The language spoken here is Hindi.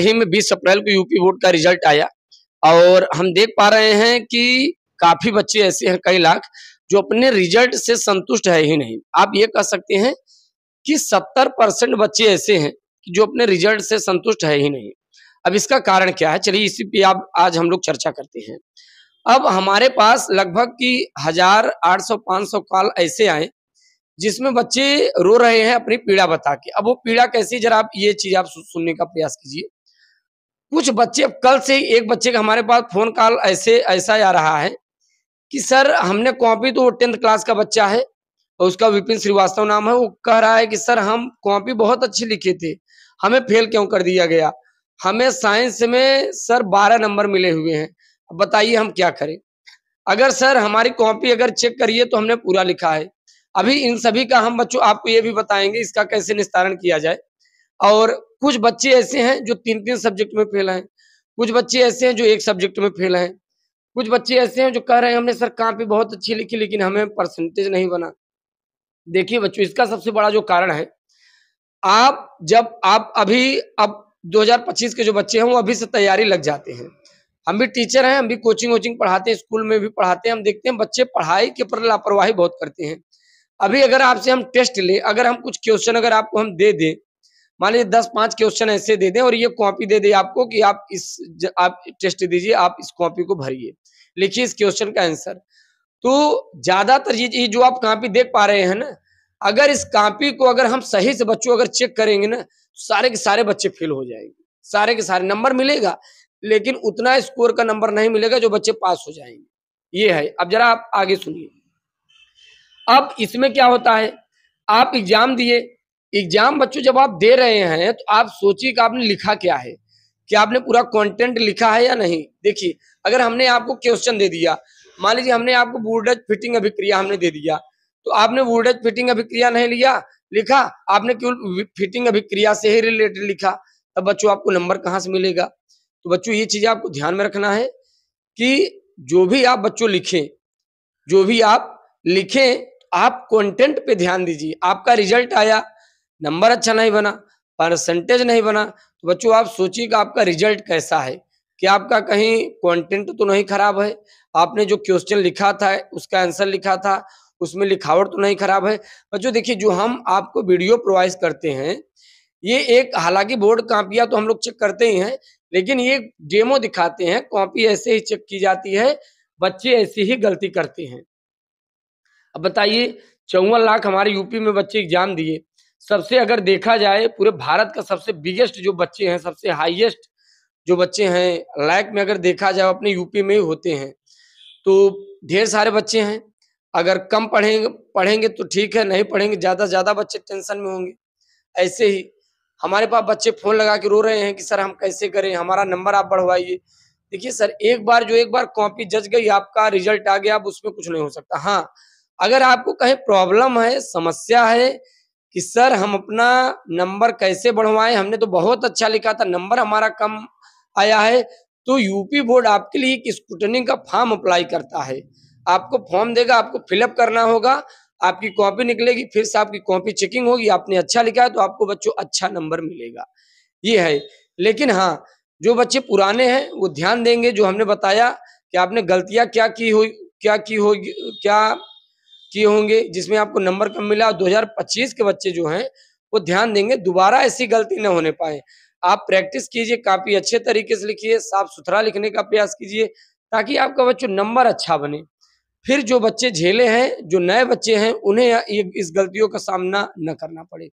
ही में बीस अप्रैल को यूपी बोर्ड का रिजल्ट आया और हम देख पा रहे हैं कि काफी बच्चे ऐसे हैं कई लाख जो अपने रिजल्ट से संतुष्ट है ही नहीं आप ये कह सकते हैं कि सत्तर परसेंट बच्चे ऐसे हैं जो अपने रिजल्ट से संतुष्ट है ही नहीं अब इसका कारण क्या है चलिए इसी पे आप आज हम लोग चर्चा करते हैं अब हमारे पास लगभग की हजार आठ सौ सौ कॉल ऐसे आए जिसमें बच्चे रो रहे हैं अपनी पीड़ा बता के अब वो पीड़ा कैसी जरा आप ये चीज आप सुनने का प्रयास कीजिए कुछ बच्चे कल से एक बच्चे का हमारे पास फोन कॉल ऐसे ऐसा आ रहा है कि सर हमने कॉपी तो वो टेंथ क्लास का बच्चा है और उसका विपिन श्रीवास्तव नाम है वो कह रहा है कि सर हम कॉपी बहुत अच्छी लिखे थे हमें फेल क्यों कर दिया गया हमें साइंस में सर बारह नंबर मिले हुए हैं बताइए हम क्या करें अगर सर हमारी कॉपी अगर चेक करिए तो हमने पूरा लिखा है अभी इन सभी का हम बच्चों आपको ये भी बताएंगे इसका कैसे निस्तारण किया जाए और कुछ बच्चे ऐसे हैं जो तीन तीन सब्जेक्ट में फेल हैं कुछ बच्चे ऐसे हैं जो एक सब्जेक्ट में फेल हैं कुछ बच्चे ऐसे हैं जो कह रहे हैं हमने सर कॉपी बहुत अच्छी लिखी लेकिन हमें परसेंटेज नहीं बना देखिए बच्चों इसका सबसे बड़ा जो कारण है आप जब आप अभी अब 2025 के जो बच्चे हैं वो अभी से तैयारी लग जाते हैं हम भी टीचर हैं हम भी कोचिंग वोचिंग पढ़ाते हैं स्कूल में भी पढ़ाते हैं हम देखते हैं बच्चे पढ़ाई के ऊपर लापरवाही बहुत करते हैं अभी अगर आपसे हम टेस्ट लें अगर हम कुछ क्वेश्चन अगर आपको हम दे दें मान लीजिए दस पांच क्वेश्चन ऐसे दे दें और ये कॉपी दे दे आपको कि आप इस आप टेस्ट दीजिए आप इस कॉपी को भरिए लिखिए इस क्वेश्चन का आंसर तो ज्यादातर ये जो आप कॉपी देख पा रहे हैं ना अगर इस कॉपी को अगर हम सही से बच्चों अगर चेक करेंगे ना तो सारे के सारे बच्चे फेल हो जाएंगे सारे के सारे नंबर मिलेगा लेकिन उतना स्कोर का नंबर नहीं मिलेगा जो बच्चे पास हो जाएंगे ये है अब जरा आप आगे सुनिए अब इसमें क्या होता है आप एग्जाम दिए एग्जाम बच्चों जब आप दे रहे हैं तो आप सोचिए कि आपने लिखा क्या है कि आपने पूरा कंटेंट लिखा है या नहीं देखिए अगर हमने आपको क्वेश्चन दे दिया मान लीजिए हमने आपको बुर्डज फिटिंग अभिक्रिया हमने दे दिया तो आपने बुर्डज फिटिंग अभिक्रिया नहीं लिया लिखा आपने केवल फिटिंग अभिक्रिया से ही रिलेटेड लिखा तब बच्चों आपको नंबर कहाँ से मिलेगा तो बच्चों ये चीज़ आपको ध्यान में रखना है कि जो भी आप बच्चों लिखें जो भी आप लिखें आप कंटेंट पे ध्यान दीजिए आपका रिजल्ट आया नंबर अच्छा नहीं बना परसेंटेज नहीं बना तो बच्चों आप सोचिए कि आपका रिजल्ट कैसा है कि आपका कहीं कंटेंट तो नहीं खराब है आपने जो क्वेश्चन लिखा था उसका आंसर लिखा था उसमें लिखावट तो नहीं खराब है बच्चों देखिए जो हम आपको वीडियो प्रोवाइड करते हैं ये एक हालांकि बोर्ड कापियाँ तो हम लोग चेक करते ही हैं लेकिन ये डेमो दिखाते हैं कॉपी ऐसे ही चेक की जाती है बच्चे ऐसी ही गलती करते हैं अब बताइए चौवन लाख हमारे यूपी में बच्चे एग्जाम दिए सबसे अगर देखा जाए पूरे भारत का सबसे बिगेस्ट जो बच्चे हैं सबसे हाईएस्ट जो बच्चे हैं लैक में अगर देखा जाए अपने यूपी में ही होते हैं तो ढेर सारे बच्चे हैं अगर कम पढ़ेंगे पढ़ेंगे तो ठीक है नहीं पढ़ेंगे ज़्यादा ज़्यादा बच्चे टेंशन में होंगे ऐसे ही हमारे पास बच्चे फ़ोन लगा के रो रहे हैं कि सर हम कैसे करें हमारा नंबर आप बढ़वाइए देखिए सर एक बार जो एक बार कॉपी जज गई आपका रिजल्ट आ गया अब उसमें कुछ नहीं हो सकता हाँ अगर आपको कहीं प्रॉब्लम है समस्या है कि सर हम अपना नंबर कैसे बढ़वाएं हमने तो बहुत अच्छा लिखा था नंबर हमारा कम आया है तो यूपी बोर्ड आपके लिए एक स्कूटनिंग का फॉर्म अप्लाई करता है आपको फॉर्म देगा आपको फिलअप करना होगा आपकी कॉपी निकलेगी फिर से आपकी कॉपी चेकिंग होगी आपने अच्छा लिखा है तो आपको बच्चों अच्छा नंबर मिलेगा ये है लेकिन हाँ जो बच्चे पुराने हैं वो ध्यान देंगे जो हमने बताया कि आपने गलतियां क्या की हो क्या की हो क्या किए होंगे जिसमें आपको नंबर कम मिला और 2025 के बच्चे जो हैं वो ध्यान देंगे दोबारा ऐसी गलती न होने पाए आप प्रैक्टिस कीजिए काफ़ी अच्छे तरीके से लिखिए साफ सुथरा लिखने का प्रयास कीजिए ताकि आपका बच्चों नंबर अच्छा बने फिर जो बच्चे झेले हैं जो नए बच्चे हैं उन्हें इस गलतियों का सामना न करना पड़े